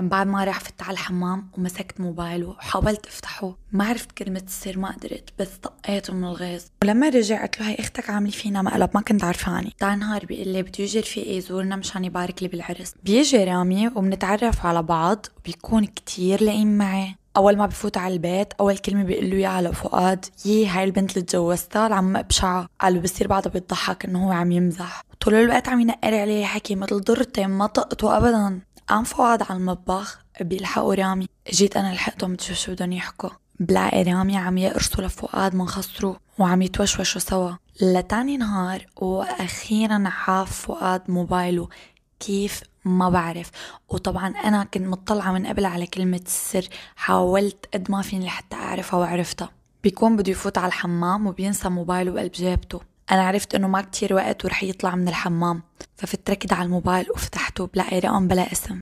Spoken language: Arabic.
من بعد ما راح فت على الحمام ومسكت موبايله وحاولت افتحه ما عرفت كلمة السر ما قدرت بس طقيته من الغيظ ولما رجع قلت له هي اختك عامله فينا مقلب ما كنت عرفاني تاع نهار بيقول لي بده يجي رفيقي يزورنا مشان يبارك لي بالعرس بيجي رامي وبنتعرف على بعض وبيكون كتير لئيم معي اول ما بفوت على البيت اول كلمه بيقول له اياها لفؤاد يي هاي البنت اللي تجوزتها العم ابشعه قال بصير بعدها بيضحك انه هو عم يمزح طول الوقت عم ينقر علي حكي مثل ضرتي ما طقته ابدا قام فؤاد على المطبخ بيلحقوا رامي جيت انا لحقتهم بتشوف شو بدهم يحكوا بلاقي رامي عم يقرصوا لفؤاد من خصره وعم يتوشوشوا سوا لتاني نهار واخيرا عاف فؤاد موبايله كيف ما بعرف وطبعا انا كنت مطلعه من قبل على كلمه السر حاولت قد ما فيني لحتى اعرفها وعرفتها بيكون بده يفوت على الحمام وبينسى موبايله بقلب جيبته انا عرفت انه ما كتير وقت ورح يطلع من الحمام ففت على الموبايل وفتحته بلاقي رقم بلا اسم